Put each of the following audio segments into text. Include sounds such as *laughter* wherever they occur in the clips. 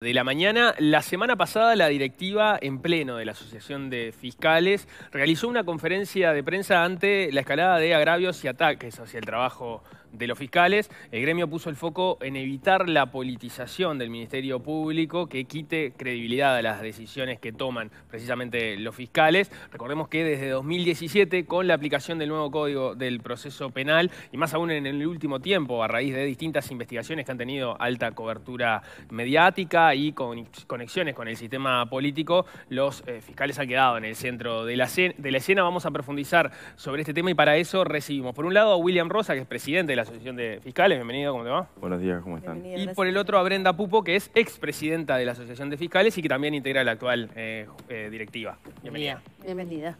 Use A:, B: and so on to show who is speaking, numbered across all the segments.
A: de la mañana. La semana pasada la directiva en pleno de la Asociación de Fiscales realizó una conferencia de prensa ante la escalada de agravios y ataques hacia el trabajo de los fiscales. El gremio puso el foco en evitar la politización del Ministerio Público que quite credibilidad a las decisiones que toman precisamente los fiscales. Recordemos que desde 2017, con la aplicación del nuevo Código del Proceso Penal, y más aún en el último tiempo, a raíz de distintas investigaciones que han tenido alta cobertura mediática y conexiones con el sistema político, los eh, fiscales han quedado en el centro de la, escena. Vamos a profundizar sobre este tema y para eso recibimos, por un lado, a William Rosa, que es presidente la Asociación de Fiscales. Bienvenido, ¿cómo te va?
B: Buenos días, ¿cómo están? Y
A: por el otro a Brenda Pupo, que es expresidenta de la Asociación de Fiscales y que también integra la actual eh, eh, directiva.
C: Bienvenida. Bienvenida.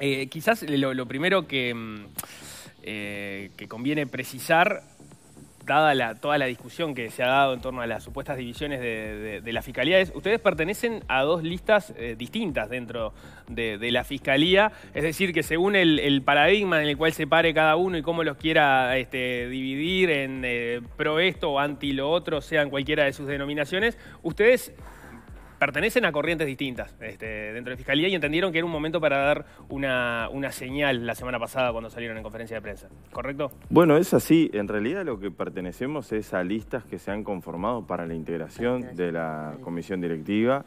A: Eh, quizás lo, primero que, mm, que conviene precisar dada la, toda la discusión que se ha dado en torno a las supuestas divisiones de, la Fiscalía, ustedes pertenecen a dos listas eh, distintas dentro de, la Fiscalía, es decir, que según el, paradigma en el cual se pare cada uno y cómo los quiera este, dividir en eh, pro esto o anti lo otro, sean cualquiera de sus denominaciones, ustedes pertenecen a corrientes distintas este, dentro de Fiscalía y entendieron que era un momento para dar una, señal la semana pasada cuando salieron en conferencia de prensa, ¿correcto?
B: Bueno, es así. En realidad lo que pertenecemos es a listas que se han conformado para la integración de la comisión directiva.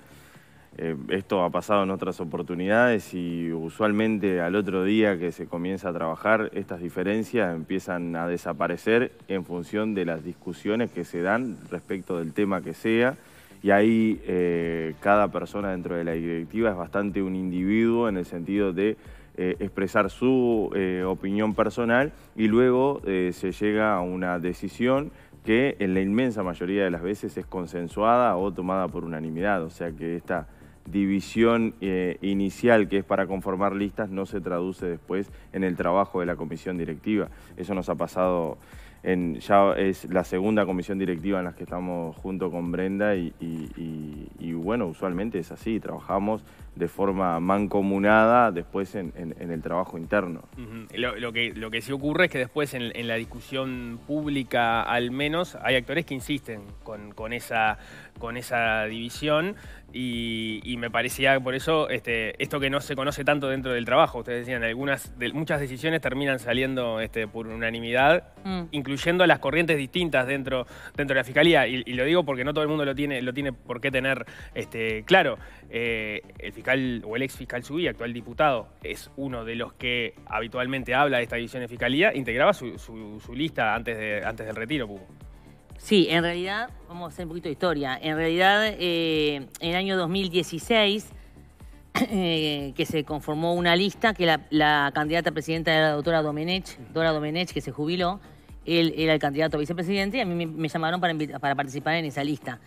B: Eh, esto ha pasado en otras oportunidades y usualmente al otro día que se comienza a trabajar, estas diferencias empiezan a desaparecer en función de las discusiones que se dan respecto del tema que sea y ahí eh, cada persona dentro de la directiva es bastante un individuo en el sentido de eh, expresar su eh, opinión personal y luego se llega a una decisión que en la inmensa mayoría de las veces es consensuada o tomada por unanimidad, o sea que esta división inicial que es para conformar listas no se traduce después en el trabajo de la comisión directiva. Eso nos ha pasado en, ya es la segunda comisión directiva en la que estamos junto con Brenda y, y bueno, usualmente es así, trabajamos de forma mancomunada después en, el trabajo interno.
A: lo, que, lo que sí ocurre es que después en, la discusión pública al menos hay actores que insisten con, esa, con esa división y, y, me parecía por eso este, esto que no se conoce tanto dentro del trabajo. Ustedes decían, algunas de, muchas decisiones terminan saliendo este, por unanimidad, mm. incluyendo las corrientes distintas dentro, dentro de la fiscalía. Y, lo digo porque no todo el mundo lo tiene, lo tiene por qué tener este, claro. Eh, el fiscal o el ex fiscal Subí, actual diputado, es uno de los que habitualmente habla de esta división de fiscalía, integraba su, lista antes, de, antes del retiro, Pupo.
D: Sí, en realidad, vamos a hacer un poquito de historia. En realidad, eh, en el año 2016, *coughs* eh, que se conformó una lista, que la, la, candidata presidenta era la doctora Domenech, Dora Domenech, que se jubiló, él era el candidato a vicepresidente y a mí me, llamaron para, participar en esa lista.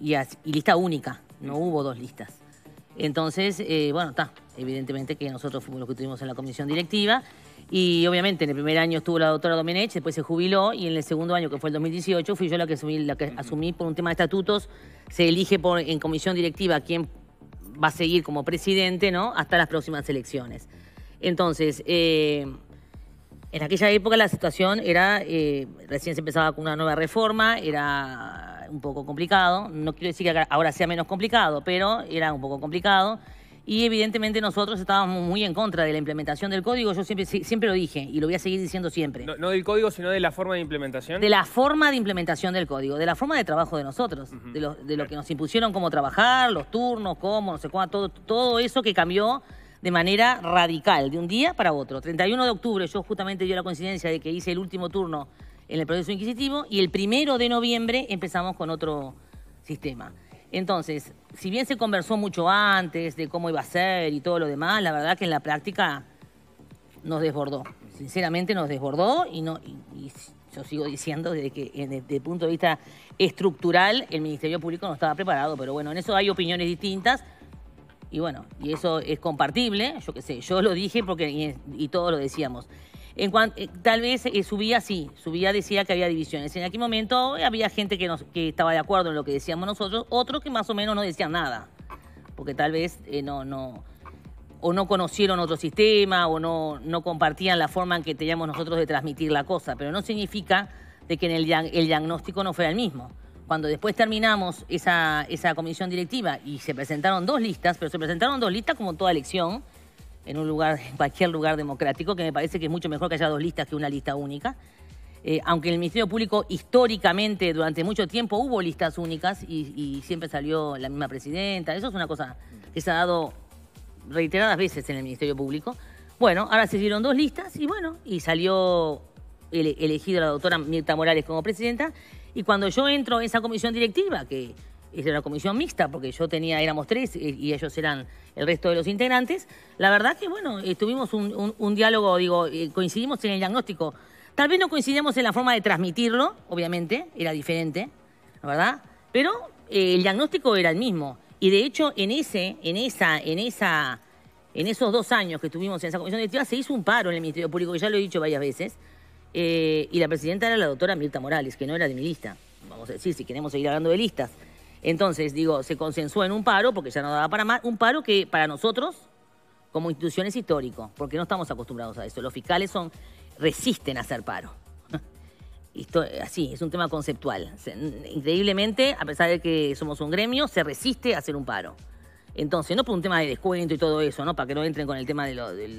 D: y lista única, no hubo dos listas. Entonces, eh, bueno, está, evidentemente que nosotros fuimos los que tuvimos en la comisión directiva. Y obviamente en el primer año estuvo la doctora Domenech, después se jubiló y en el segundo año, que fue el 2018, fui yo la que asumí, por un tema de estatutos. Se elige en comisión directiva quién va a seguir como presidente, ¿no? Hasta las próximas elecciones. Entonces, eh, en aquella época la situación era, eh, recién se empezaba con una nueva reforma, era un poco complicado. No quiero decir que ahora sea menos complicado, pero era un poco complicado. Y evidentemente nosotros estábamos muy en contra de la implementación del código. Yo siempre, siempre lo dije y lo voy a seguir diciendo siempre.
A: No, del código, sino de la forma de implementación. De la
D: forma de implementación del código, de la forma de trabajo de nosotros, de, lo, que nos impusieron cómo trabajar, los turnos, cómo, no sé cómo, todo, todo eso que cambió de manera radical, de un día para otro. 31 de octubre, yo justamente dio la coincidencia de que hice el último turno en el proceso inquisitivo y el primero de noviembre empezamos con otro sistema. Entonces, si bien se conversó mucho antes de cómo iba a ser y todo lo demás, la verdad que en la práctica nos desbordó. Sinceramente nos desbordó y no yo sigo diciendo desde que desde el punto de vista estructural el Ministerio Público no estaba preparado, pero bueno, en eso hay opiniones distintas. Y bueno, y eso es compartible, yo qué sé, yo lo dije porque y, y todos lo decíamos. Eh, tal vez eh, subía, sí, subía decía que había divisiones. En aquel momento eh, había gente que, nos, que estaba de acuerdo en lo que decíamos nosotros, otros que más o menos no decían nada, porque tal vez no, no, o no conocieron otro sistema o no, no compartían la forma en que teníamos nosotros de transmitir la cosa, pero no significa de que en el, diagnóstico no fuera el mismo. Cuando después terminamos esa, esa comisión directiva y se presentaron dos listas, pero se presentaron dos listas como toda elección, en un lugar, en cualquier lugar democrático, que me parece que es mucho mejor que haya dos listas que una lista única. Eh, aunque en el Ministerio Público históricamente durante mucho tiempo hubo listas únicas y, siempre salió la misma presidenta, eso es una cosa que se ha dado reiteradas veces en el Ministerio Público. Bueno, ahora se dieron dos listas y bueno, y salió elegida la doctora Mirta Morales como presidenta y cuando yo entro en esa comisión directiva, que es una comisión mixta, porque yo tenía, éramos tres y ellos eran el resto de los integrantes. La verdad que, bueno, eh, tuvimos un, diálogo, digo, eh, coincidimos en el diagnóstico. Tal vez no coincidimos en la forma de transmitirlo, obviamente, era diferente, la ¿verdad? Pero eh, el diagnóstico era el mismo. Y de hecho, en ese, en esa, en esa, en esos dos años que estuvimos en esa comisión directiva, se hizo un paro en el Ministerio Público, que ya lo he dicho varias veces. y la presidenta era la doctora Mirta Morales, que no era de mi lista. Vamos a decir, si queremos seguir hablando de listas. Entonces, digo, se consensuó en un paro, porque ya no daba para más, un paro que para nosotros, como institución, es histórico, porque no estamos acostumbrados a eso. Los fiscales son, resisten a hacer paro. Esto, *laughs* así, es un tema conceptual. increíblemente, a pesar de que somos un gremio, se resiste a hacer un paro. Entonces, no por un tema de descuento y todo eso, ¿no? Para que no entren con el tema de,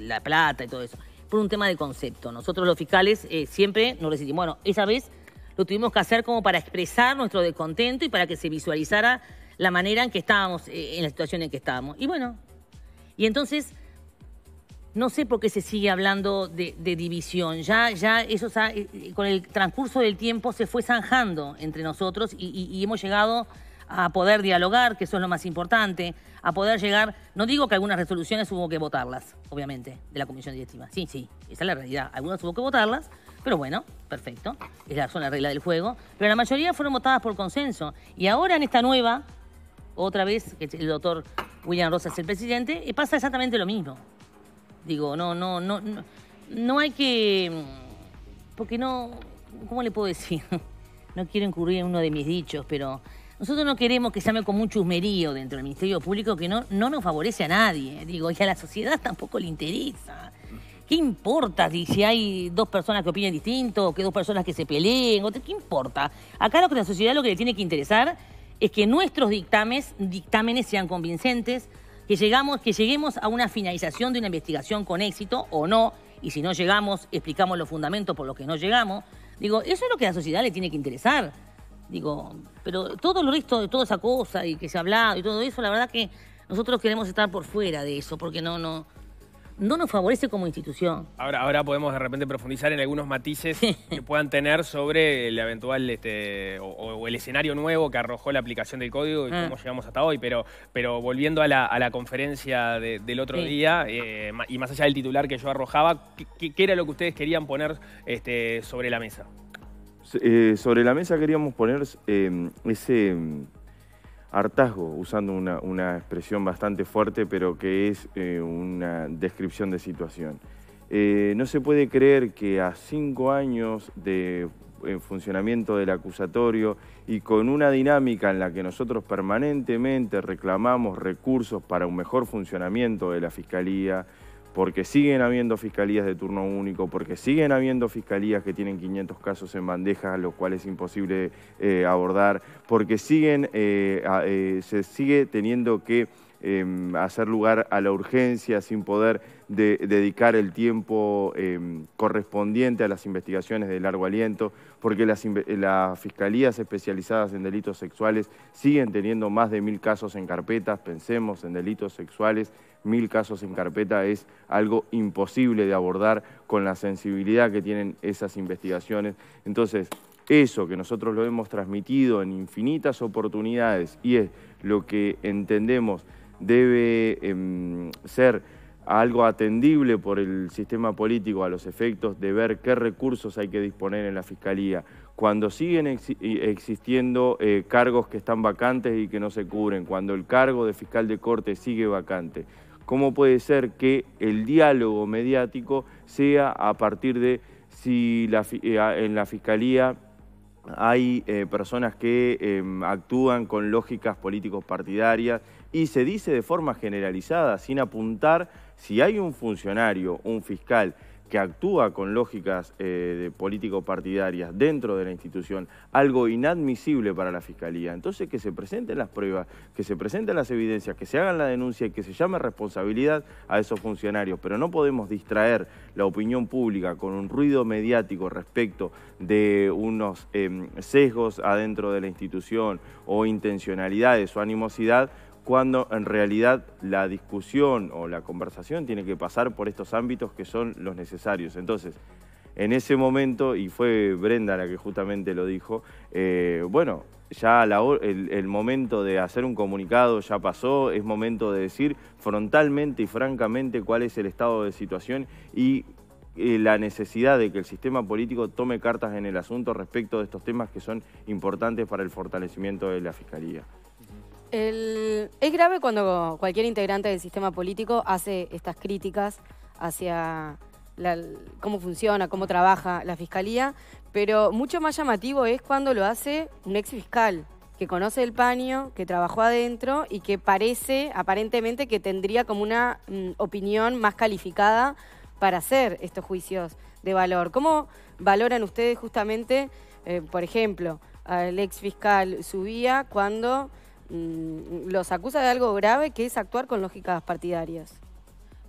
D: la plata y todo eso. Por un tema de concepto. Nosotros los fiscales eh, siempre nos resistimos. Bueno, esa vez tuvimos que hacer como para expresar nuestro descontento y para que se visualizara la manera en que estábamos, eh, en la situación en que estábamos. Y bueno, y entonces, no sé por qué se sigue hablando de, división. Ya, ya eso eh, eh, con el transcurso del tiempo se fue zanjando entre nosotros y, y hemos llegado a poder dialogar, que eso es lo más importante, a poder llegar, no digo que algunas resoluciones hubo que votarlas, obviamente, de la comisión directiva. Sí, sí, esa es la realidad. Algunas hubo que votarlas, pero bueno, perfecto, es la, regla del juego. Pero la mayoría fueron votadas por consenso. Y ahora en esta nueva, otra vez, que el doctor William Rosa es el presidente, y eh, pasa exactamente lo mismo. Digo, no, no, no, no, hay que... Mm, porque no... ¿Cómo le puedo decir? *laughs* No quiero incurrir en uno de mis dichos, pero nosotros no queremos que se llame como un chusmerío dentro del Ministerio Público que no, no nos favorece a nadie, digo, y a la sociedad *laughs* tampoco le interesa. ¿Qué importa si, hay dos personas que opinen distinto, que dos personas que se peleen? ¿Qué importa? Acá lo que la sociedad lo que le tiene que interesar es que nuestros dictámenes, sean convincentes, que, llegamos, que lleguemos a una finalización de una investigación con éxito o no, y si no llegamos, explicamos los fundamentos por los que no llegamos. Digo, eso es lo que a la sociedad le tiene que interesar. Digo, pero todo lo resto de toda esa cosa y que se ha hablado y todo eso, la verdad que nosotros queremos estar por fuera de eso, porque no, no, no nos favorece como institución.
A: Ahora, ahora podemos de repente profundizar en algunos matices que puedan tener sobre el eventual este, o, el escenario nuevo que arrojó la aplicación del código y ah. cómo llegamos hasta hoy. Pero, pero volviendo a la, conferencia del otro día, eh, y más allá del titular que yo arrojaba, ¿qué, era lo que ustedes querían poner este, sobre la mesa?
B: Eh, sobre la mesa queríamos poner eh, ese hartazgo, usando una, expresión bastante fuerte, pero que es eh, una descripción de situación. Eh, no se puede creer que a cinco años de eh, funcionamiento del acusatorio y con una dinámica en la que nosotros permanentemente reclamamos recursos para un mejor funcionamiento de la Fiscalía, porque siguen habiendo fiscalías de turno único, porque siguen habiendo fiscalías que tienen 500 casos en bandeja, los cuales es imposible eh, abordar, porque eh, eh, se sigue teniendo que em, hacer lugar a la urgencia sin poder dedicar el tiempo em, correspondiente a las investigaciones de largo aliento porque eh, las, fiscalías especializadas en delitos sexuales siguen teniendo más de mil casos en carpetas, pensemos en delitos sexuales, mil casos en carpeta es algo imposible de abordar con la sensibilidad que tienen esas investigaciones. Entonces, eso que nosotros lo hemos transmitido en infinitas oportunidades y es lo que entendemos debe em, ser algo atendible por el sistema político a los efectos de ver qué recursos hay que disponer en la Fiscalía. Cuando siguen existiendo eh, cargos que están vacantes y que no se cubren, cuando el cargo de fiscal de corte sigue vacante, ¿cómo puede ser que el diálogo mediático sea a partir de si eh, en la Fiscalía hay eh, personas que em, actúan con lógicas políticos partidarias? y se dice de forma generalizada, sin apuntar, si hay un funcionario, un fiscal, que actúa con lógicas eh, político-partidarias dentro de la institución, algo inadmisible para la Fiscalía. Entonces que se presenten las pruebas, que se presenten las evidencias, que se hagan la denuncia y que se llame responsabilidad a esos funcionarios. Pero no podemos distraer la opinión pública con un ruido mediático respecto de unos em, sesgos adentro de la institución o intencionalidades o animosidad cuando en realidad la discusión o la conversación tiene que pasar por estos ámbitos que son los necesarios. Entonces, en ese momento, y fue Brenda la que justamente lo dijo, eh, bueno, ya el, momento de hacer un comunicado ya pasó, es momento de decir frontalmente y francamente cuál es el estado de situación y eh, la necesidad de que el sistema político tome cartas en el asunto respecto de estos temas que son importantes para el fortalecimiento de la Fiscalía.
E: El, es grave cuando cualquier integrante del sistema político hace estas críticas hacia cómo funciona, cómo trabaja la fiscalía, pero mucho más llamativo es cuando lo hace un ex fiscal que conoce el paño, que trabajó adentro y que parece, aparentemente, que tendría como una mm, opinión más calificada para hacer estos juicios de valor. ¿Cómo valoran ustedes justamente, eh, por ejemplo, al ex fiscal Subía cuando Mm, los acusa de algo grave que es actuar con lógicas partidarias.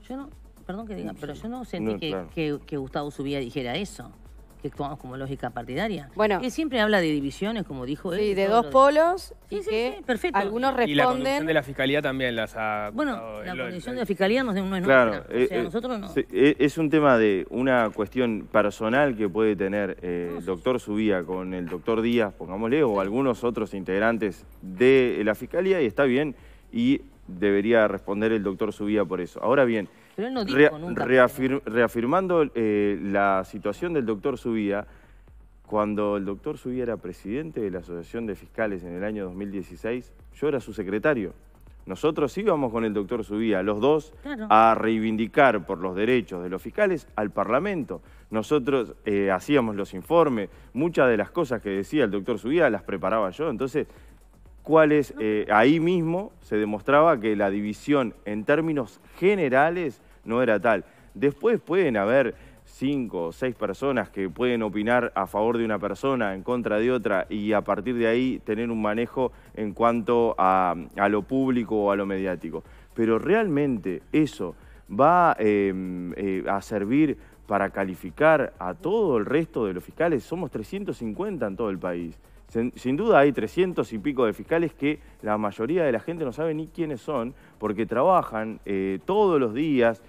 D: Yo no, perdón que diga, pero yo no sentí que Gustavo Subía dijera eso que actuamos como lógica partidaria. Bueno. Que siempre habla de divisiones, como dijo él. Sí, de dos polos. Sí, y sí, que perfecto. Algunos responden. Y la condición
A: de la fiscalía también las ha.
D: Bueno, la condición de la fiscalía no es nuestra. Claro. o eh, eh, nosotros no.
B: Eh, es un tema de una cuestión personal que puede tener el doctor Subía con el doctor Díaz, pongámosle, o algunos otros integrantes de la fiscalía, y está bien, y debería responder el doctor Subía por eso. Ahora bien reafirmando eh, la situación del doctor Subía, cuando el doctor Subía era presidente de la Asociación de Fiscales en el año 2016, yo era su secretario. Nosotros íbamos con el doctor Subía, los dos, a reivindicar por los derechos de los fiscales al Parlamento. Nosotros eh, hacíamos los informes, muchas de las cosas que decía el doctor Subía las preparaba yo, entonces cuáles eh, ahí mismo se demostraba que la división en términos generales no era tal. Después pueden haber cinco o seis personas que pueden opinar a favor de una persona, en contra de otra, y a partir de ahí tener un manejo en cuanto a, lo público o a lo mediático. Pero realmente eso va em, eh, a servir para calificar a todo el resto de los fiscales, somos 350 en todo el país. Sin, duda hay 300 y pico de fiscales que la mayoría de la gente no sabe ni quiénes son, porque trabajan eh, todos los días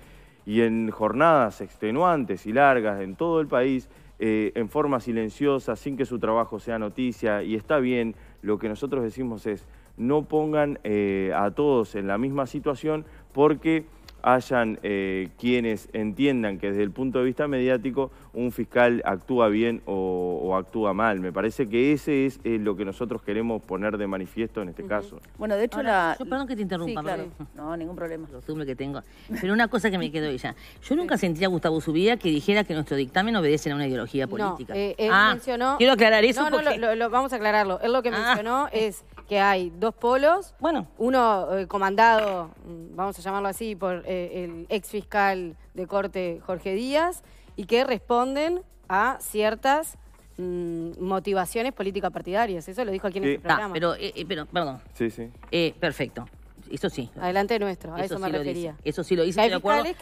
B: y en jornadas extenuantes y largas en todo el país, eh, en forma silenciosa, sin que su trabajo sea noticia, y está bien, lo que nosotros decimos es, no pongan eh, a todos en la misma situación, porque hayan eh, quienes entiendan que desde el punto de vista mediático un fiscal actúa bien o, actúa mal. Me parece que ese es lo que nosotros queremos poner de manifiesto en este caso.
C: Bueno, de hecho la...
D: perdón que te interrumpa. Sí, No, ningún problema. Lo que tengo. Pero una cosa que me quedó ella. Yo nunca sentí a Gustavo Subía que dijera que nuestro dictamen obedece a una ideología política.
E: Eh, ah, no, Quiero aclarar eso no, no, lo, vamos a aclararlo. Él lo que ah. mencionó es que hay dos polos. Bueno. Uno eh, comandado, vamos a llamarlo así, por eh, el ex fiscal de corte Jorge Díaz, y que responden a ciertas mm, motivaciones políticas partidarias. Eso lo dijo aquí en el este ah, programa. Ah, pero,
D: eh, pero, perdón. Sí, sí. perfecto. Eso sí. Adelante nuestro, a eso, sí me refería. Eso sí lo dice,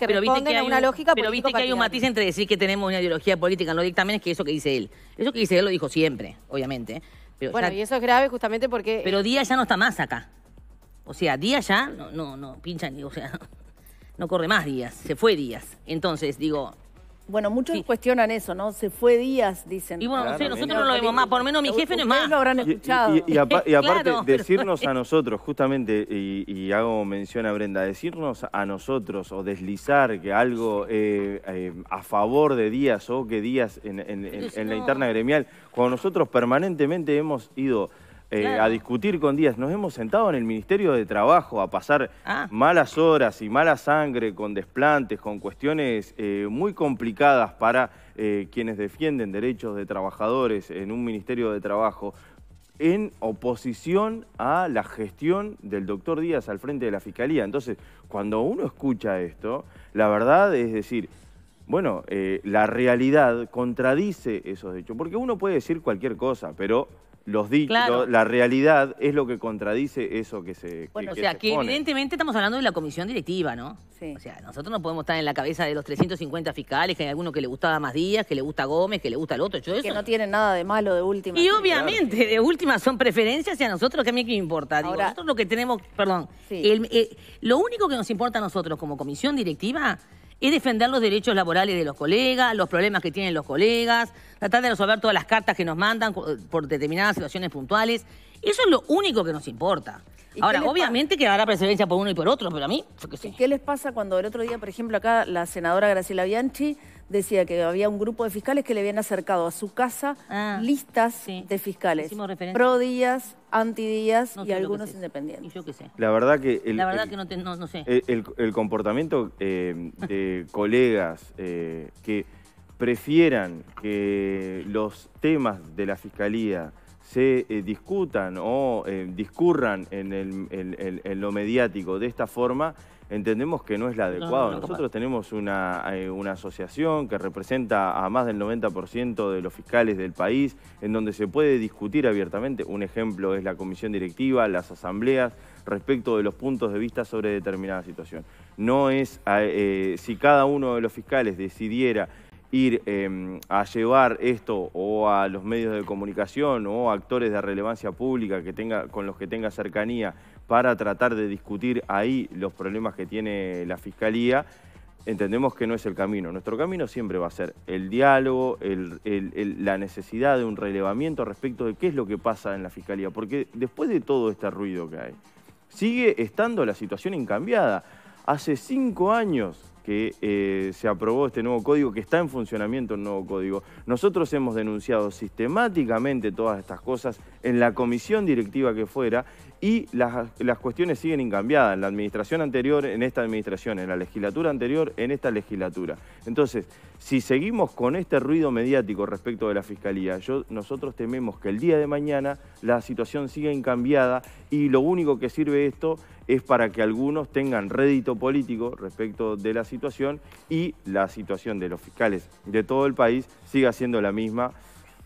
D: pero viste que hay una un, lógica Pero viste que hay un matiz entre decir que tenemos una ideología política en los es que eso que dice él. Eso que dice él lo dijo siempre, obviamente bueno, y
E: eso es grave justamente porque... Pero
D: Díaz ya no está más acá. O sea, Díaz ya no, no, no pincha ni, o sea, *laughs* no corre más Díaz, se fue Díaz. Entonces,
B: digo,
C: bueno, muchos cuestionan eso, ¿no? Se fue Díaz, dicen. Y bueno, nosotros
B: no lo
D: vemos más, por lo menos mi jefe no es más. lo habrán
B: escuchado. Y, *laughs* aparte, decirnos a nosotros, justamente, y, hago mención a Brenda, decirnos a nosotros o deslizar que algo eh, eh, a favor de Díaz o que Díaz en la interna gremial, cuando nosotros permanentemente hemos ido eh, a discutir con Díaz. Nos hemos sentado en el Ministerio de Trabajo a pasar ah. malas horas y mala sangre con desplantes, con cuestiones eh, muy complicadas para eh, quienes defienden derechos de trabajadores en un Ministerio de Trabajo en oposición a la gestión del doctor Díaz al frente de la Fiscalía. Entonces, cuando uno escucha esto, la verdad es decir, bueno, la realidad contradice esos hechos, porque uno puede decir cualquier cosa, pero los dichos, la realidad es lo que contradice eso que se Bueno, o sea, que,
D: evidentemente estamos hablando de la comisión directiva, ¿no? Sí. O sea, nosotros no podemos estar en la cabeza de los 350 fiscales, que hay alguno que le gustaba más Díaz, que le gusta Gómez, que le gusta el otro. Yo eso... Que no
C: tienen nada de malo de última. Y obviamente,
D: de última son preferencias y a nosotros que a mí que me importa. nosotros lo que tenemos, perdón, eh, lo único que nos importa a nosotros como comisión directiva y defender los derechos laborales de los colegas, los problemas que tienen los colegas, tratar de resolver todas las cartas que nos mandan por determinadas situaciones puntuales. Eso es lo único que nos importa. Ahora, obviamente que dará precedencia por uno y por otro, pero a mí, yo
C: qué sé. ¿Qué les pasa cuando el otro día, por ejemplo, acá la senadora Graciela Bianchi decía que había un grupo de fiscales que le habían acercado a su casa ah, listas de fiscales. Pro días, anti Díaz y algunos independientes. yo qué sé.
B: La verdad que... El, verdad no, sé. El, comportamiento eh, de *laughs* colegas eh, que prefieran que los temas de la fiscalía se eh, discutan o discurran en, en lo mediático de esta forma entendemos que no es la adecuada. Nosotros tenemos eh, una, asociación que representa a más del 90% de los fiscales del país, en donde se puede discutir abiertamente. Un ejemplo es la comisión directiva, las asambleas, respecto de los puntos de vista sobre determinada situación. No es, eh, si cada uno de los fiscales decidiera ir em, a llevar esto o a los medios de comunicación o a actores de relevancia pública que tenga, con los que tenga cercanía para tratar de discutir ahí los problemas que tiene la Fiscalía, entendemos que no es el camino. Nuestro camino siempre va a ser el diálogo, la necesidad de un relevamiento respecto de qué es lo que pasa en la Fiscalía, porque después de todo este ruido que hay, sigue estando la situación incambiada. Hace cinco años que eh, se aprobó este nuevo código, que está en funcionamiento el nuevo código. Nosotros hemos denunciado sistemáticamente todas estas cosas en la comisión directiva que fuera y las, las, cuestiones siguen incambiadas en la administración anterior, en esta administración, en la legislatura anterior, en esta legislatura. Entonces, si seguimos con este ruido mediático respecto de la Fiscalía, yo, nosotros tememos que el día de mañana la situación siga incambiada y lo único que sirve esto es para que algunos tengan rédito político respecto de la situación y la situación de los fiscales de todo el país siga siendo la misma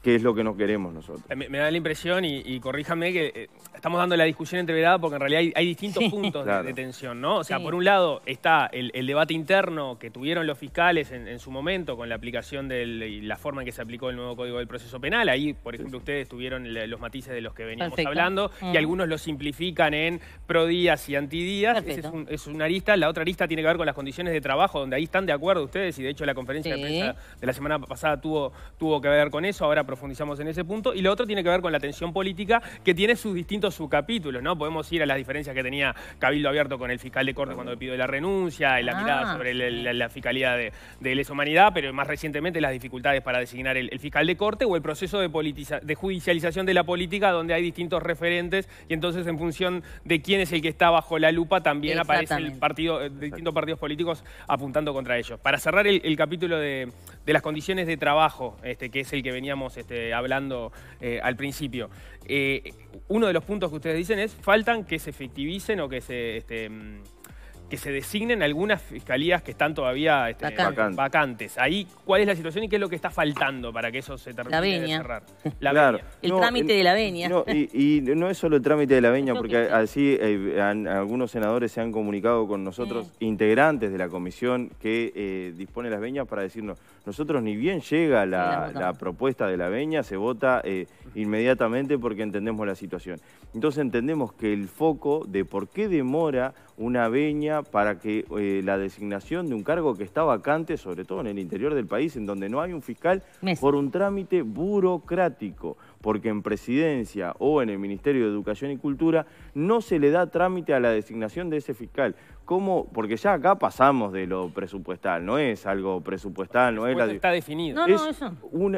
B: qué es lo que no queremos nosotros.
A: Eh, me, da la impresión, y, corríjame, que eh, estamos dando la discusión entreverada porque en realidad hay, distintos puntos de, tensión, ¿no? O sea, por un lado está el, debate interno que tuvieron los fiscales en, su momento con la aplicación del, la forma en que se aplicó el nuevo Código del Proceso Penal. Ahí, por ejemplo, ustedes tuvieron los matices de los que veníamos hablando y mm. algunos lo simplifican en pro días y antidías. Esa es, una arista. La otra lista tiene que ver con las condiciones de trabajo, donde ahí están de acuerdo ustedes y de hecho la conferencia de prensa de la semana pasada tuvo, tuvo que ver con eso. Ahora profundizamos en ese punto. Y lo otro tiene que ver con la tensión política que tiene sus distintos subcapítulos, ¿no? Podemos ir a las diferencias que tenía Cabildo Abierto con el fiscal de Corte cuando le pidió la renuncia, en la ah. mirada sobre la, fiscalía de, les lesa humanidad, pero más recientemente las dificultades para designar el, fiscal de Corte o el proceso de, de judicialización de la política donde hay distintos referentes y entonces en función de quién es el que está bajo la lupa también aparece el partido, eh, distintos partidos políticos apuntando contra ellos. Para cerrar el, capítulo de, las condiciones de trabajo, este, que es el que veníamos hablando eh, al principio. Eh, uno de los puntos que ustedes dicen es, faltan que se efectivicen o que se... Este, mm, que se designen algunas fiscalías que están todavía este, vacantes. Ahí, ¿cuál es la situación y qué es lo que está faltando para que eso se termine la de cerrar? *laughs* La claro.
B: El trámite de la veña. y, no es solo el trámite de la veña, porque así eh, algunos senadores se han comunicado con nosotros, integrantes de la comisión que dispone las veñas, para decirnos, nosotros ni bien llega la, propuesta de la veña, se vota eh, inmediatamente porque entendemos la situación. Entonces entendemos que el foco de por qué demora una veña para que eh, la designación de un cargo que está vacante, sobre todo en el interior del país, en donde no hay un fiscal, por un trámite burocrático porque en Presidencia o en el Ministerio de Educación y Cultura no se le da trámite a la designación de ese fiscal. ¿Cómo? Porque ya acá pasamos de lo presupuestal, no es algo presupuestal, no es la... Está definido.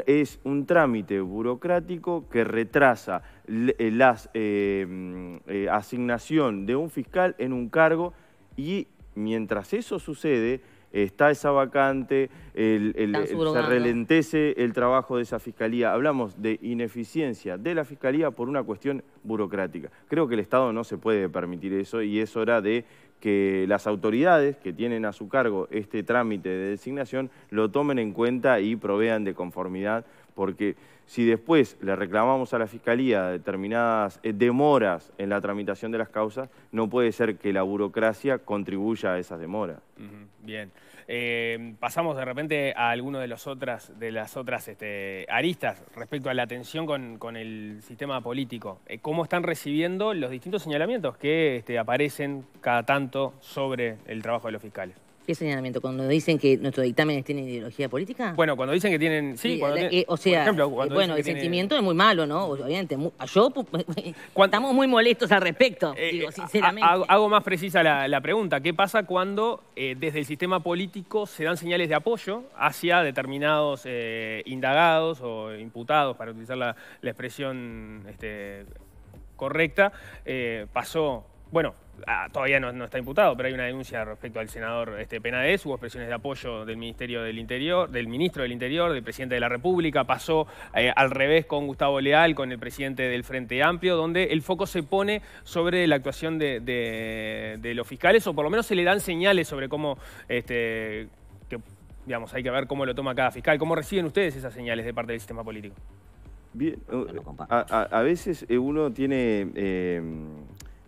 B: es, Un, trámite burocrático que retrasa eh, la eh, mm, eh, asignación de un fiscal en un cargo y mientras eso sucede, está esa vacante, el, se relentece el trabajo de esa fiscalía. Hablamos de ineficiencia de la fiscalía por una cuestión burocrática. Creo que el Estado no se puede permitir eso y es hora de que las autoridades que tienen a su cargo este trámite de designación lo tomen en cuenta y provean de conformidad, porque si después le reclamamos a la Fiscalía determinadas eh, demoras en la tramitación de las causas, no puede ser que la burocracia contribuya a esas demoras.
A: Bien. Eh, pasamos de repente a alguno de los las otras este, aristas respecto a la atención con, el sistema político. Eh, ¿Cómo están recibiendo los distintos señalamientos que este, aparecen cada tanto sobre el trabajo de los fiscales?
D: ¿Qué señalamiento? ¿Cuando dicen que nuestros dictámenes tienen ideología política?
A: Bueno, cuando dicen que tienen... Sí, o sea, bueno, el sentimiento
D: es muy malo, ¿no? Obviamente, yo pues,
A: *laughs* estamos muy molestos al respecto, eh, eh, sinceramente. Hago, más precisa la, pregunta. ¿Qué pasa cuando eh, desde el sistema político se dan señales de apoyo hacia determinados indagados o imputados, para utilizar la, expresión este, correcta? pasó... Bueno, Ah, todavía no, está imputado, pero hay una denuncia respecto al senador este, hubo expresiones de apoyo del Ministerio del Interior, del Ministro del Interior, del Presidente de la República, pasó eh, al revés con Gustavo Leal, con el Presidente del Frente Amplio, donde el foco se pone sobre la actuación de, los fiscales, o por lo menos se le dan señales sobre cómo... Este, digamos, hay que ver cómo lo toma cada fiscal. ¿Cómo reciben ustedes esas señales de parte del sistema político?
B: Bien, eh, a, veces eh, uno tiene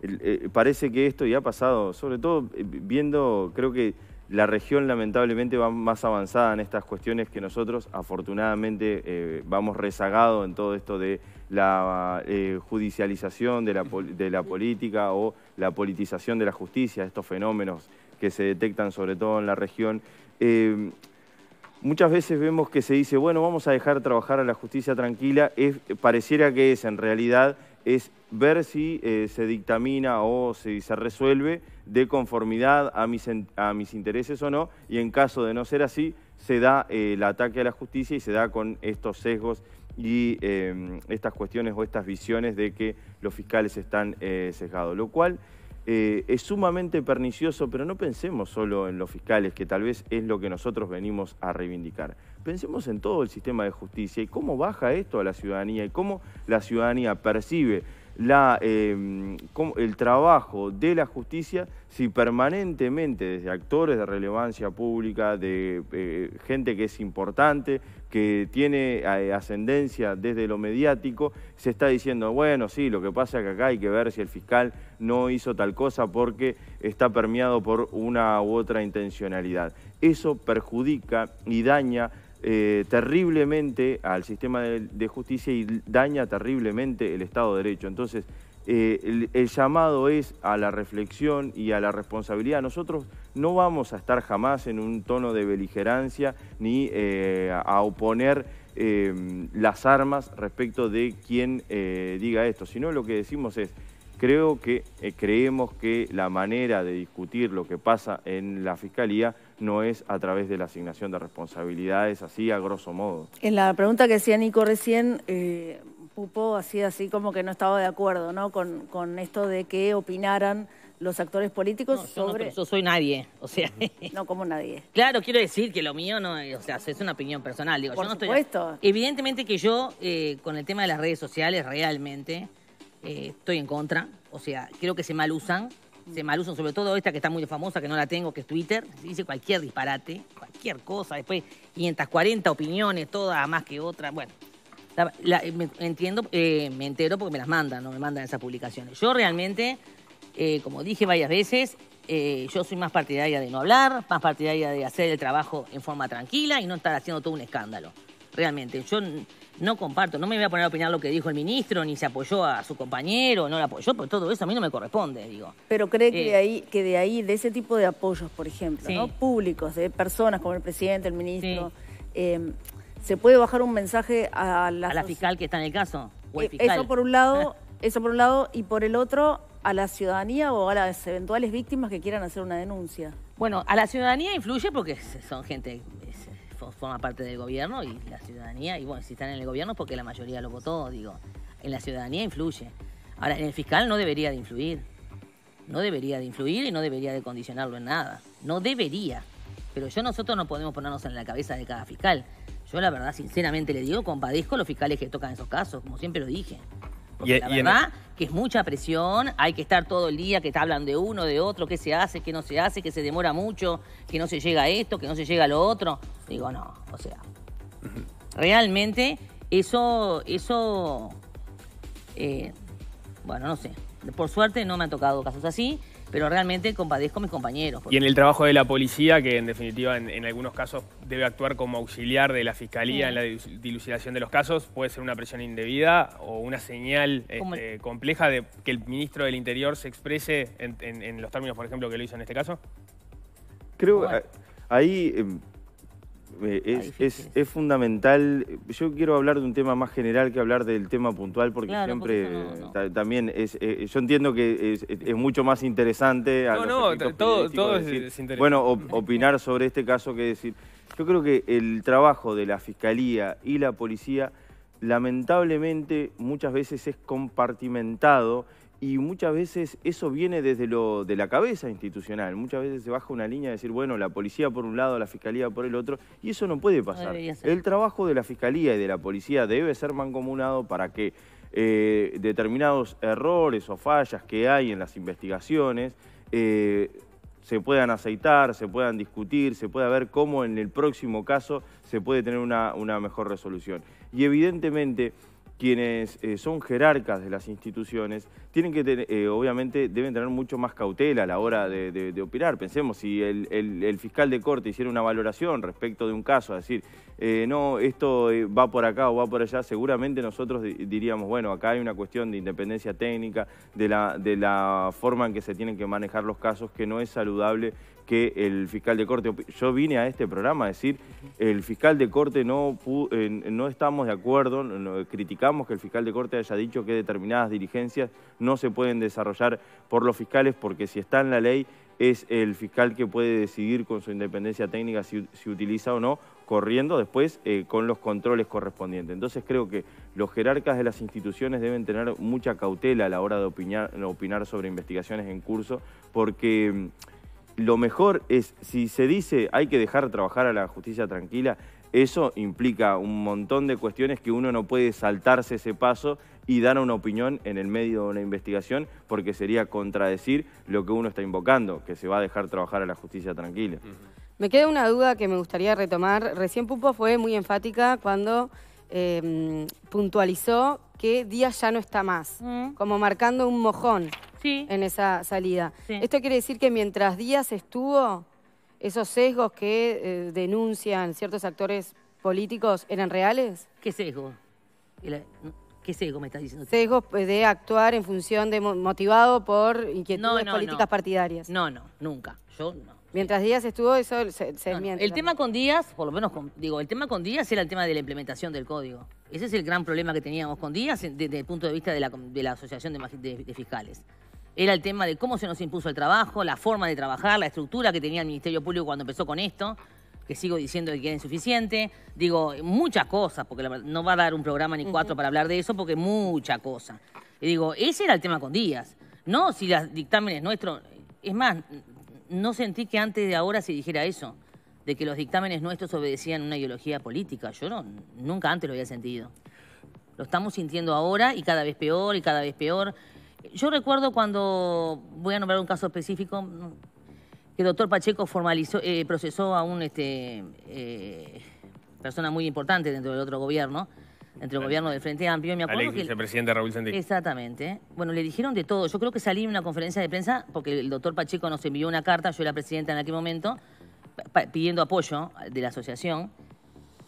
B: eh, parece que esto ya ha pasado, sobre todo eh, viendo, creo que la región lamentablemente va más avanzada en estas cuestiones que nosotros, afortunadamente eh, vamos rezagados en todo esto de la judicialización de la, política o la politización de la justicia, estos fenómenos que se detectan sobre todo en la región. muchas veces vemos que se dice, bueno, vamos a dejar trabajar a la justicia tranquila, pareciera que es en realidad es ver si eh, se dictamina o si se resuelve de conformidad a mis, intereses o no, y en caso de no ser así, se da eh, el ataque a la justicia y se da con estos sesgos y em, estas cuestiones o estas visiones de que los fiscales están eh, sesgados, lo cual es sumamente pernicioso, pero no pensemos solo en los fiscales, que tal vez es lo que nosotros venimos a reivindicar pensemos en todo el sistema de justicia y cómo baja esto a la ciudadanía y cómo la ciudadanía percibe em, el trabajo de la justicia si permanentemente desde actores de relevancia pública, de eh, gente que es importante, que tiene eh, ascendencia desde lo mediático, se está diciendo, bueno, sí, lo que pasa es que acá hay que ver si el fiscal no hizo tal cosa porque está permeado por una u otra intencionalidad. Eso perjudica y daña eh, terriblemente al sistema de, justicia y daña terriblemente el Estado de Derecho. Entonces, eh, el, llamado es a la reflexión y a la responsabilidad. Nosotros no vamos a estar jamás en un tono de beligerancia ni eh, a oponer las armas respecto de quien diga esto, sino lo que decimos es... Creo que eh, creemos que la manera de discutir lo que pasa en la Fiscalía no es a través de la asignación de responsabilidades, así a grosso modo.
C: En la pregunta que hacía Nico recién, eh, Pupo hacía así como que no estaba de acuerdo ¿no? con, esto de que opinaran los actores políticos yo sobre... No, yo soy
D: nadie, o
C: sea... *laughs* No, como nadie.
D: Claro, quiero decir que lo mío no... O sea, es una opinión personal, Por supuesto. Evidentemente que yo, eh, con el tema de las redes sociales, realmente... Eh, estoy en contra. O sea, creo que se mal usan. Se mal usan, sobre todo esta que está muy famosa, que no la tengo, que es Twitter. Se dice cualquier disparate, cualquier cosa. Después 540 opiniones, todas más que otras. Bueno, me, entiendo, eh, me entero porque me las mandan, no me mandan esas publicaciones. Yo realmente, eh, como dije varias veces, yo soy más partidaria de no hablar, más partidaria de hacer el trabajo en forma tranquila y no estar haciendo todo un escándalo. Realmente, yo no comparto, no me voy a poner a opinar lo que dijo el ministro, ni se apoyó a su compañero, no lo apoyó, porque todo eso a mí no me corresponde, digo.
C: Pero cree que, eh. de ahí, que de ahí, de ese tipo de apoyos, por ejemplo, ¿no? públicos, de personas como el presidente, el ministro, em, ¿se puede bajar un mensaje a la, fiscal que está en el caso? Eh, eso por un lado, *laughs* eso por un lado, y por el otro, a la ciudadanía o a las eventuales víctimas que quieran hacer una denuncia.
D: Bueno, a la ciudadanía influye porque son gente forma parte del gobierno y la ciudadanía, y bueno, si están en el gobierno es porque la mayoría lo votó, digo, en la ciudadanía influye. Ahora, en el fiscal no debería de influir, no debería de influir y no debería de condicionarlo en nada, no debería. Pero yo nosotros no podemos ponernos en la cabeza de cada fiscal. Yo la verdad, sinceramente le digo, compadezco a los fiscales que tocan esos casos, como siempre lo dije. Porque la verdad que es mucha presión, hay que estar todo el día, que te hablan de uno, de otro, qué se hace, qué no se hace, que se demora mucho, que no se llega a esto, que no se llega a lo otro. Digo, no, o sea, realmente eso, eso, eh, bueno, no sé. Por suerte no me ha tocado casos así, pero realmente compadezco a mis compañeros.
A: Y en el trabajo de la policía, que en definitiva en, algunos casos debe actuar como auxiliar de la fiscalía en la dilucidación de los casos, puede ser una presión indebida o una señal este, compleja de que el ministro del Interior se exprese en, los términos, por ejemplo, que lo hizo en este caso.
B: Creo... que Ahí em, eh, es, es, fundamental. Yo quiero hablar de un tema más general que hablar del tema puntual, porque siempre eh, también es. Eh, yo entiendo que es, mucho más interesante. no, no,
A: todo, es, interesante. Bueno, *laughs*
B: opinar sobre este caso que decir. Yo creo que el trabajo de la fiscalía y la policía, lamentablemente, muchas veces es compartimentado y muchas veces eso viene desde lo de la cabeza institucional. Muchas veces se baja una línea de decir, bueno, la policía por un lado, la fiscalía por el otro, y eso no puede pasar. el trabajo de la fiscalía y de la policía debe ser mancomunado para que eh, determinados errores o fallas que hay en las investigaciones eh, se puedan aceitar, se puedan discutir, se pueda ver cómo en el próximo caso se puede tener una, una mejor resolución. Y evidentemente quienes eh, son jerarcas de las instituciones, tienen que, eh, obviamente, deben tener mucho más cautela a la hora de, opinar. Pensemos, si el, el, fiscal de corte hiciera una valoración respecto de un caso, es decir, eh, no, esto eh, va por acá o va por allá, seguramente nosotros diríamos, bueno, acá hay una cuestión de independencia técnica, de la, forma en que se tienen que manejar los casos, que no es saludable que el fiscal de corte... Yo vine a este programa a decir, el fiscal de corte no, eh, no estamos de acuerdo, criticamos que el fiscal de corte haya dicho que determinadas dirigencias no se pueden desarrollar por los fiscales porque si está en la ley es el fiscal que puede decidir con su independencia técnica si utiliza o no corriendo después eh, con los controles correspondientes. Entonces creo que los jerarcas de las instituciones deben tener mucha cautela a la hora de opinar, sobre investigaciones en curso, porque mm, lo mejor es, si se dice hay que dejar trabajar a la justicia tranquila, eso implica un montón de cuestiones que uno no puede saltarse ese paso y dar una opinión en el medio de una investigación porque sería contradecir lo que uno está invocando, que se va a dejar trabajar a la justicia tranquila.
E: Me queda una duda que me gustaría retomar. Recién Pupo fue muy enfática cuando em, puntualizó que Díaz ya no está más, mm. como marcando un mojón en esa salida. Esto quiere decir que mientras Díaz estuvo, esos sesgos que eh, denuncian ciertos actores políticos eran reales. ¿Qué sesgo?
D: ¿Qué sesgo me estás diciendo?
E: Sesgos eh, de actuar en función de motivado por inquietudes políticas partidarias.
D: No, no, nunca. Yo no.
E: Mientras Díaz estuvo, eso se, miente. El tema
D: con Díaz, por lo menos, digo, el tema con Díaz era el tema de la implementación del código. Ese es el gran problema que teníamos con Díaz desde el punto de vista de la, Asociación de, Fiscales. Era el tema de cómo se nos impuso el trabajo, la forma de trabajar, la estructura que tenía el Ministerio Público cuando empezó con esto, que sigo diciendo que era insuficiente. Digo, muchas cosas, porque no va a dar un programa ni cuatro para hablar de eso, porque mucha cosa. Y digo, ese era el tema con Díaz. No si los dictámenes nuestros... Es más, no sentí que antes de ahora se dijera eso, de que los dictámenes nuestros obedecían una ideología política. Yo no, nunca antes lo había sentido. Lo estamos sintiendo ahora y cada vez peor y cada vez peor. Yo recuerdo cuando, voy a nombrar un caso específico, que el doctor Pacheco formalizó, eh, procesó a un este, eh, persona muy importante dentro del otro gobierno, entre el gobierno del Frente Amplio. Me acuerdo que el Raúl Sendí. Exactamente. Bueno, le dijeron de todo. Yo creo que salí en una conferencia de prensa, porque el doctor Pacheco nos envió una carta, yo era presidenta en aquel momento, pidiendo apoyo de la asociación.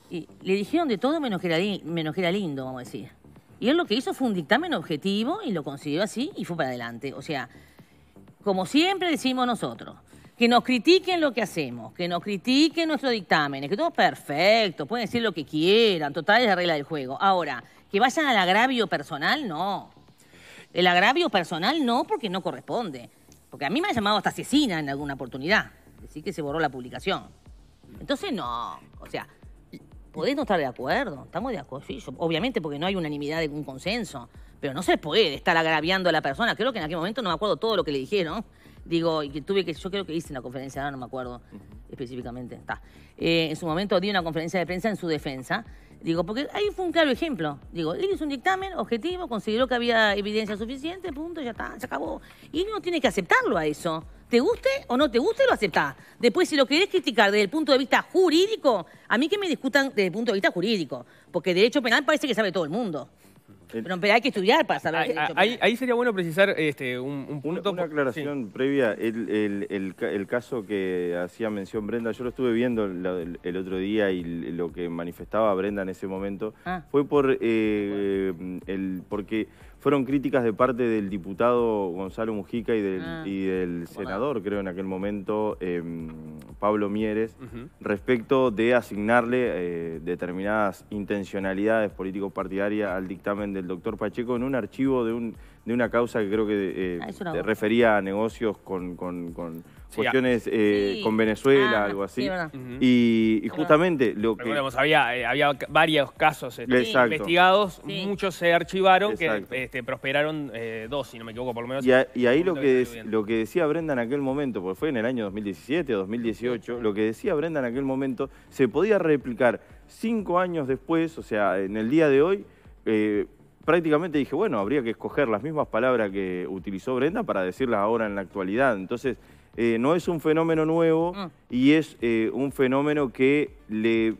D: Y le dijeron de todo menos que, era lindo, vamos a decir. Y él lo que hizo fue un dictamen objetivo y lo consiguió así y fue para adelante. O sea, como siempre decimos nosotros, que nos critiquen lo que hacemos, que nos critiquen nuestros dictámenes, que todo perfecto, pueden decir lo que quieran, total es la regla del juego. Ahora, que vayan al agravio personal, no. El agravio personal no, porque no corresponde. Porque a mí me ha llamado hasta asesina en alguna oportunidad. Decir que se borró la publicación. Entonces, no. O sea, podés no estar de acuerdo. Estamos de acuerdo. Sí, obviamente, porque no hay unanimidad de un consenso. Pero no se puede estar agraviando a la persona. Creo que en aquel momento no me acuerdo todo lo que le dijeron digo, y que tuve que, yo creo que hice una conferencia, no, me acuerdo específicamente, está. Eh, en su momento di una conferencia de prensa en su defensa, digo, porque ahí fue un claro ejemplo, digo, él hizo un dictamen objetivo, consideró que había evidencia suficiente, punto, ya está, se acabó. Y uno tiene que aceptarlo a eso. Te guste o no te guste, lo aceptás. Después, si lo querés criticar desde el punto de vista jurídico, a mí que me discutan desde el punto de vista jurídico, porque derecho penal parece que sabe todo el mundo. Eh, pero, hay que estudiar para saber. Ahí,
B: ahí, sería bueno precisar este, un, un punto. Una, aclaración previa. El, caso que hacía mención Brenda, yo lo estuve viendo el, otro día y lo que manifestaba Brenda en ese momento ah. fue por eh, el porque fueron críticas de parte del diputado Gonzalo Mujica y del, ah. del senador, creo en aquel momento, em, Pablo Mieres, respecto de asignarle eh, determinadas intencionalidades político-partidarias al dictamen del doctor Pacheco en un archivo de, un, de una causa que creo que eh, ah, refería a negocios con cuestiones eh, con Venezuela, ah, algo así. y, justamente lo que... había, eh, había varios casos este, investigados
A: investigados, muchos se archivaron, que este, prosperaron eh, dos, si no me equivoco, por lo menos. Y, ahí lo que, lo que
B: decía Brenda en aquel momento, porque fue en el año 2017 o 2018, lo que decía Brenda en aquel momento se podía replicar cinco años después, o sea, en el día de hoy prácticamente dije, bueno, habría que escoger las mismas palabras que utilizó Brenda para decirlas ahora en la actualidad. Entonces, eh, no es un fenómeno nuevo mm. y es eh, un fenómeno que le,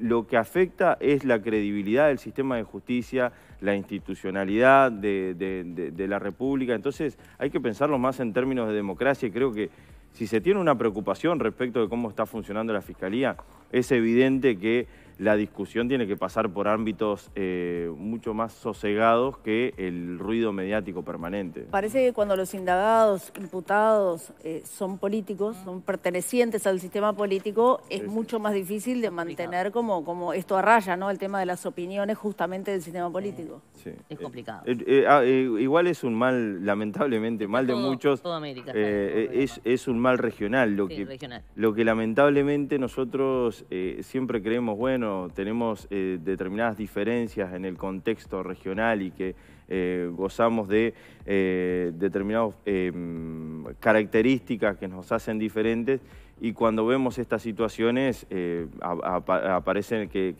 B: lo que afecta es la credibilidad del sistema de justicia, la institucionalidad de, de, la República. Entonces hay que pensarlo más en términos de democracia y creo que si se tiene una preocupación respecto de cómo está funcionando la Fiscalía, es evidente que la discusión tiene que pasar por ámbitos eh, mucho más sosegados que el ruido mediático permanente.
C: Parece que cuando los indagados, imputados, eh, son políticos, son pertenecientes al sistema político, es, mucho más difícil de mantener como, como esto arraya, ¿no? El tema de las opiniones justamente del sistema político. Es complicado.
B: Eh, ah, igual es un mal, lamentablemente, mal de muchos. Todo América. Es, un mal regional. regional. lo que lamentablemente nosotros siempre creemos, bueno, tenemos eh, determinadas diferencias en el contexto regional y que eh, gozamos de eh, determinadas em, características que nos hacen diferentes, y cuando vemos estas situaciones eh, aparecen que,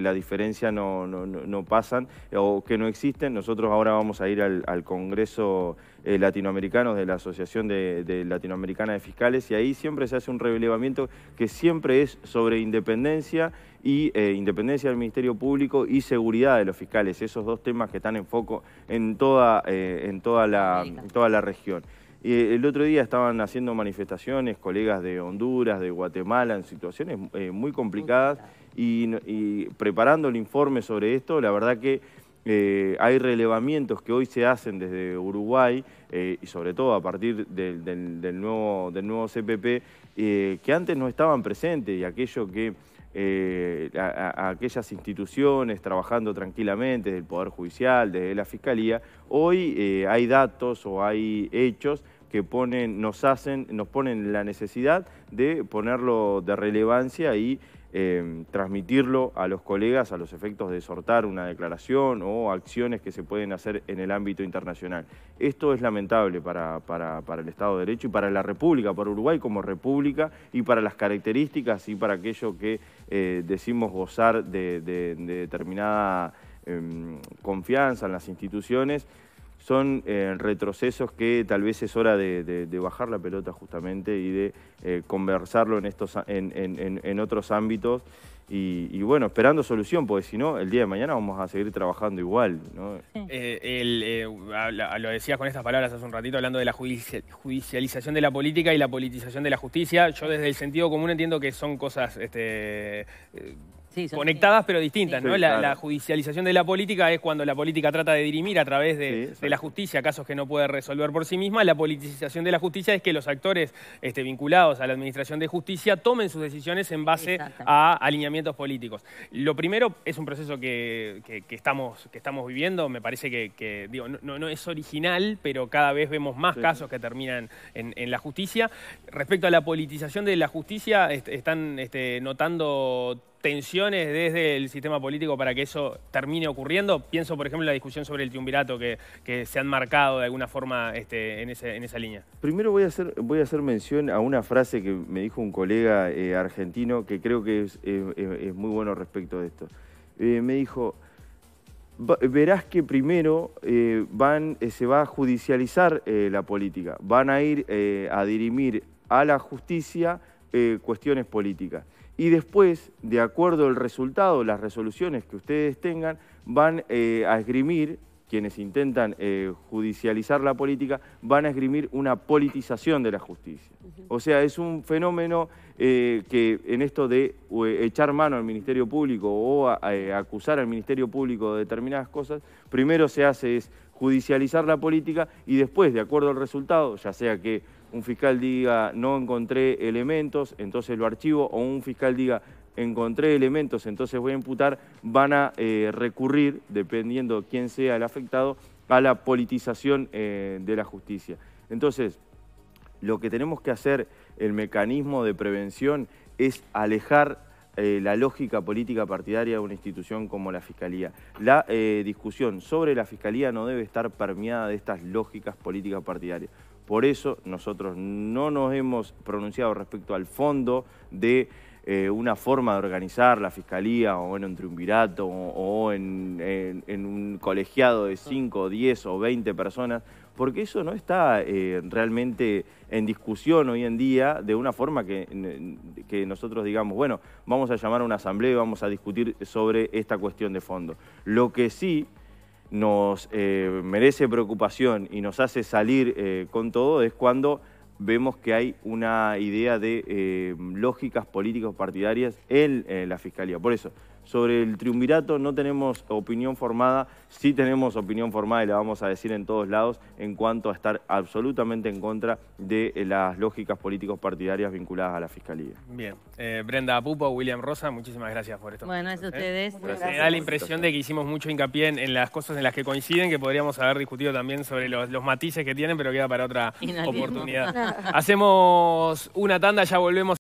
B: la, diferencia no, no, pasan o que no existen. Nosotros ahora vamos a ir al, Congreso eh, Latinoamericano de la Asociación de, Latinoamericana de Fiscales y ahí siempre se hace un relevamiento que siempre es sobre independencia y eh, independencia del Ministerio Público y seguridad de los fiscales, esos dos temas que están en foco en en toda, en toda la región el otro día estaban haciendo manifestaciones colegas de Honduras, de Guatemala, en situaciones eh, muy complicadas y, preparando el informe sobre esto, la verdad que eh, hay relevamientos que hoy se hacen desde Uruguay eh, y sobre todo a partir del, nuevo, del nuevo CPP que antes no estaban presentes y aquello que eh, a, aquellas instituciones trabajando tranquilamente, desde el Poder Judicial, desde la Fiscalía, hoy eh, hay datos o hay hechos que ponen, nos hacen, nos ponen la necesidad de ponerlo de relevancia y Em, transmitirlo a los colegas a los efectos de sortar una declaración o acciones que se pueden hacer en el ámbito internacional. Esto es lamentable para, el Estado de Derecho y para la República, para Uruguay como República y para las características y para aquello que eh, decimos gozar de, determinada em, confianza en las instituciones son eh, retrocesos que tal vez es hora de, bajar la pelota justamente y de eh, conversarlo en, estos, en, otros ámbitos. Y, bueno, esperando solución, porque si no, el día de mañana vamos a seguir trabajando igual.
A: Eh, lo decías con estas palabras hace un ratito, hablando de la judicialización de la política y la politización de la justicia. Yo desde el sentido común entiendo que son cosas este, conectadas pero distintas, La, judicialización de la política es cuando la política trata de dirimir a través de, la justicia casos que no puede resolver por sí misma. La politización de la justicia es que los actores este, vinculados a la administración de justicia tomen sus decisiones en base a alineamientos políticos. Lo primero es un proceso que, estamos, viviendo, me parece que, digo, no, es original, pero cada vez vemos más casos que terminan en, la justicia. Respecto a la politización de la justicia, están este, notando tensiones desde el sistema político para que eso termine ocurriendo? Pienso, por ejemplo, en la discusión sobre el triunvirato que, se han marcado de alguna forma este, en, esa línea.
B: Primero voy a, hacer, voy a hacer mención a una frase que me dijo un colega eh, argentino que creo que es, muy bueno respecto de esto. Eh, me dijo, verás que primero eh, se va a judicializar la política, van a ir a dirimir a la justicia cuestiones políticas y después, de acuerdo al resultado, las resoluciones que ustedes tengan, van eh, a esgrimir, quienes intentan eh, judicializar la política, van a esgrimir una politización de la justicia. O sea, es un fenómeno eh, que en esto de echar mano al Ministerio Público o acusar al Ministerio Público de determinadas cosas, primero se hace es judicializar la política y después, de acuerdo al resultado, ya sea que un fiscal diga no encontré elementos, entonces lo archivo, o un fiscal diga encontré elementos, entonces voy a imputar, van a eh, recurrir, dependiendo quién sea el afectado, a la politización eh, de la justicia. Entonces, lo que tenemos que hacer, el mecanismo de prevención, es alejar eh, la lógica política partidaria de una institución como la Fiscalía. La discusión sobre la Fiscalía no debe estar permeada de estas lógicas políticas partidarias. Por eso nosotros no nos hemos pronunciado respecto al fondo de eh, una forma de organizar la fiscalía o en un triunvirato o, en, un colegiado de 5, 10 o 20 personas, porque eso no está eh, realmente en discusión hoy en día de una forma que, que nosotros digamos, bueno, vamos a llamar a una asamblea y vamos a discutir sobre esta cuestión de fondo. Lo que sí nos eh, merece preocupación y nos hace salir eh, con todo es cuando vemos que hay una idea de eh, lógicas políticas partidarias en la Fiscalía. Por eso, sobre el triunvirato no tenemos opinión formada, sí tenemos opinión formada y la vamos a decir en todos lados en cuanto a estar absolutamente en contra de eh, las lógicas políticos partidarias vinculadas a la Fiscalía.
A: Bien. Eh, Brenda Pupo, William Rosa, muchísimas gracias por esto. Bueno, es ¿eh?
D: ustedes. Me da la impresión
A: de que hicimos mucho hincapié en, las cosas en las que coinciden, que podríamos haber discutido también sobre los, matices que tienen, pero queda para otra oportunidad. Hacemos una tanda, ya volvemos.